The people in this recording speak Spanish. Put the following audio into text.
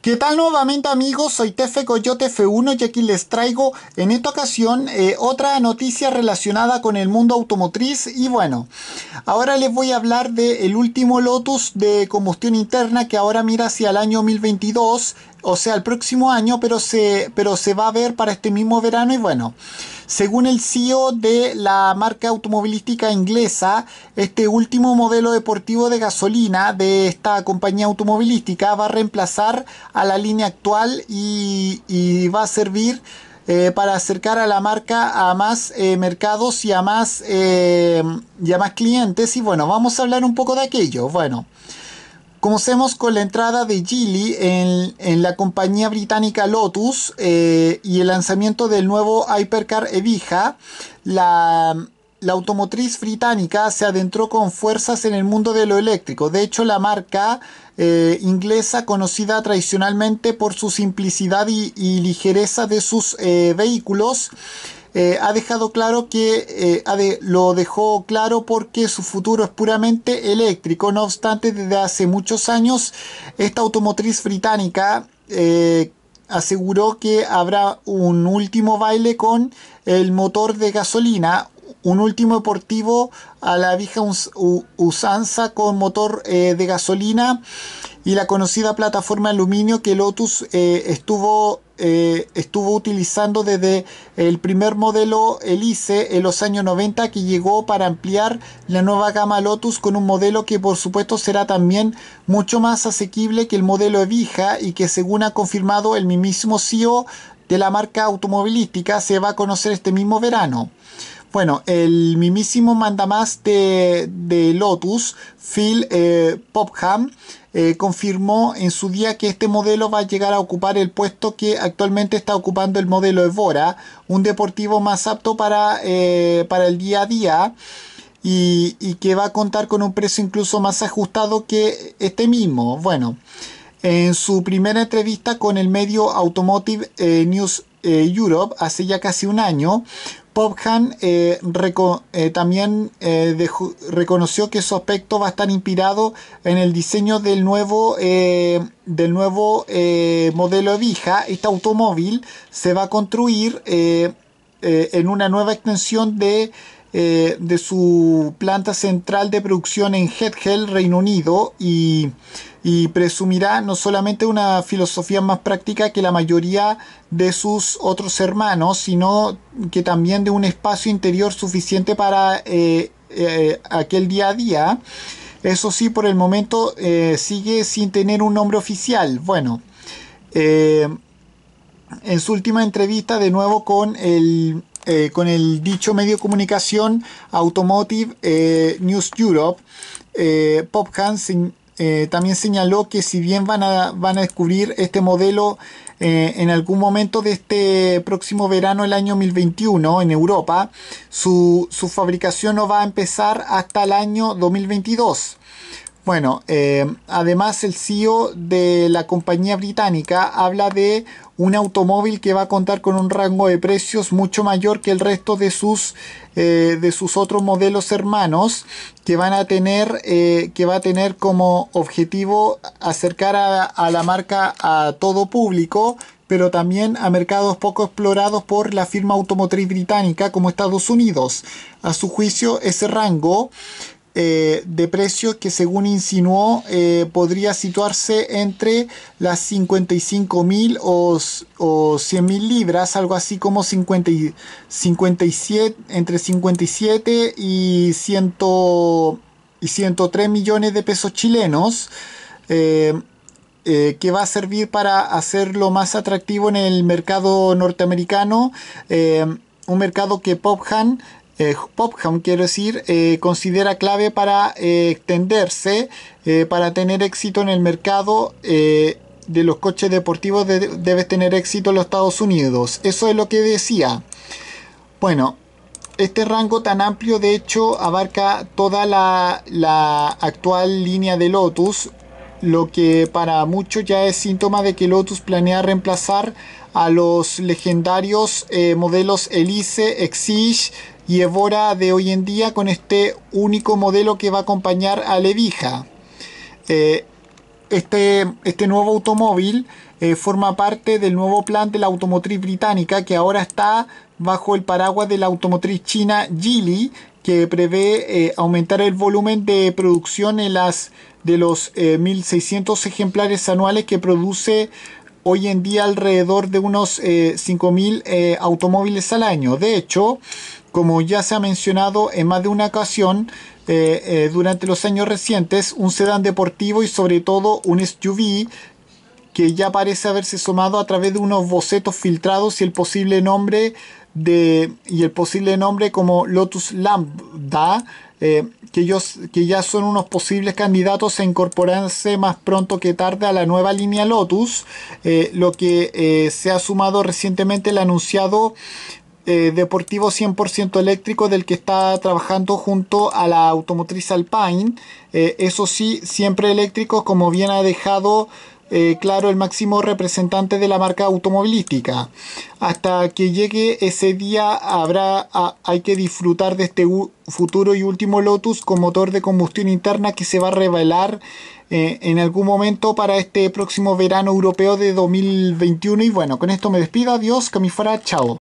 ¿Qué tal nuevamente amigos? Soy Tefe Coyote F1 y aquí les traigo en esta ocasión eh, otra noticia relacionada con el mundo automotriz y bueno, ahora les voy a hablar del último Lotus de combustión interna que ahora mira hacia el año 2022, o sea el próximo año, pero se, pero se va a ver para este mismo verano y bueno... Según el CEO de la marca automovilística inglesa, este último modelo deportivo de gasolina de esta compañía automovilística va a reemplazar a la línea actual y, va a servir eh, para acercar a la marca a más eh, mercados y a más, eh, y más clientes. Y bueno, vamos a hablar un poco de aquello. Bueno. Comencemos con la entrada de Geely en, la compañía británica Lotus eh, y el lanzamiento del nuevo Hypercar Evija. La, automotriz británica se adentró con fuerzas en el mundo de lo eléctrico. De hecho, la marca eh, inglesa, conocida tradicionalmente por su simplicidad y, ligereza de sus eh, vehículos, eh, ha dejado claro que eh, lo dejó claro porque su futuro es puramente eléctrico. No obstante, desde hace muchos años, esta automotriz británica eh, aseguró que habrá un último baile con el motor de gasolina, un último deportivo a la vieja usanza con motor eh, de gasolina y la conocida plataforma aluminio que Lotus eh, estuvo, eh, estuvo utilizando desde el primer modelo Elise en los años 90 que llegó para ampliar la nueva gama Lotus con un modelo que por supuesto será también mucho más asequible que el modelo Evija y que según ha confirmado el mismo CEO de la marca automovilística se va a conocer este mismo verano. Bueno, el mismísimo mandamás de, de Lotus, Phil eh, Popham, eh, confirmó en su día que este modelo va a llegar a ocupar el puesto que actualmente está ocupando el modelo Evora, un deportivo más apto para, eh, para el día a día. y, que va a contar con un precio incluso más ajustado que este mismo. Bueno, en su primera entrevista con el medio Automotive News Europe hace ya casi un año, Bob Hahn eh, eh, también eh, reconoció que su aspecto va a estar inspirado en el diseño del nuevo, del nuevo modelo Evija. Este automóvil se va a construir en una nueva extensión de eh, de su planta central de producción en Headhell, Reino Unido, y, presumirá no solamente una filosofía más práctica que la mayoría de sus otros hermanos, sino que también de un espacio interior suficiente para eh, eh, aquel día a día. Eso sí, por el momento sigue sin tener un nombre oficial. Bueno, en su última entrevista de nuevo con el eh, con el dicho medio de comunicación Automotive eh, News Europe, eh, Pop Hansen eh, también señaló que si bien van a, van a descubrir este modelo en algún momento de este próximo verano el año 2021 en Europa, su, su fabricación no va a empezar hasta el año 2022. Bueno, eh, además el CEO de la compañía británica habla de un automóvil que va a contar con un rango de precios mucho mayor que el resto de sus, eh, de sus otros modelos hermanos que van a tener, eh, que va a tener como objetivo acercar a la marca a todo público pero también a mercados poco explorados por la firma automotriz británica como Estados Unidos. A su juicio, ese rango eh, de precios que según insinuó eh, podría situarse entre las 55 mil o, o 100 mil libras, algo así como 57, entre 57 y, y 103 millones de pesos chilenos. Eh, que va a servir para hacerlo más atractivo en el mercado norteamericano. un mercado que PopHan eh, Popham, quiero decir, eh, considera clave para eh, extenderse, para tener éxito en el mercado de los coches deportivos, debes tener éxito en los Estados Unidos. Eso es lo que decía. Bueno, este rango tan amplio de hecho abarca toda la, actual línea de Lotus, lo que para muchos ya es síntoma de que Lotus planea reemplazar a los legendarios modelos Elise, Exige, y Evora de hoy en día con este único modelo que va a acompañar a Levija. Eh, este, este, nuevo automóvil eh, forma parte del nuevo plan de la automotriz británica que ahora está bajo el paraguas de la automotriz china Geely que prevé eh, aumentar el volumen de producción en las, de los 1.600 ejemplares anuales que produce hoy en día alrededor de unos 5.000 automóviles al año. De hecho, como ya se ha mencionado en más de una ocasión, eh, eh, durante los años recientes, un sedán deportivo y sobre todo un SUV que ya parece haberse sumado a través de unos bocetos filtrados y el posible nombre de y el posible nombre como Lotus Lambda eh, que, ellos, que ya son unos posibles candidatos a incorporarse más pronto que tarde a la nueva línea Lotus, lo que se ha sumado recientemente el anunciado eh, deportivo 100% eléctrico del que está trabajando junto a la automotriz Alpine. Eh, eso sí, siempre eléctricos como bien ha dejado eh, claro el máximo representante de la marca automovilística. Hasta que llegue ese día habrá hay que disfrutar de este futuro y último Lotus con motor de combustión interna que se va a revelar en algún momento para este próximo verano europeo de 2021. Y bueno, con esto me despido. Adiós, Camifora, chao.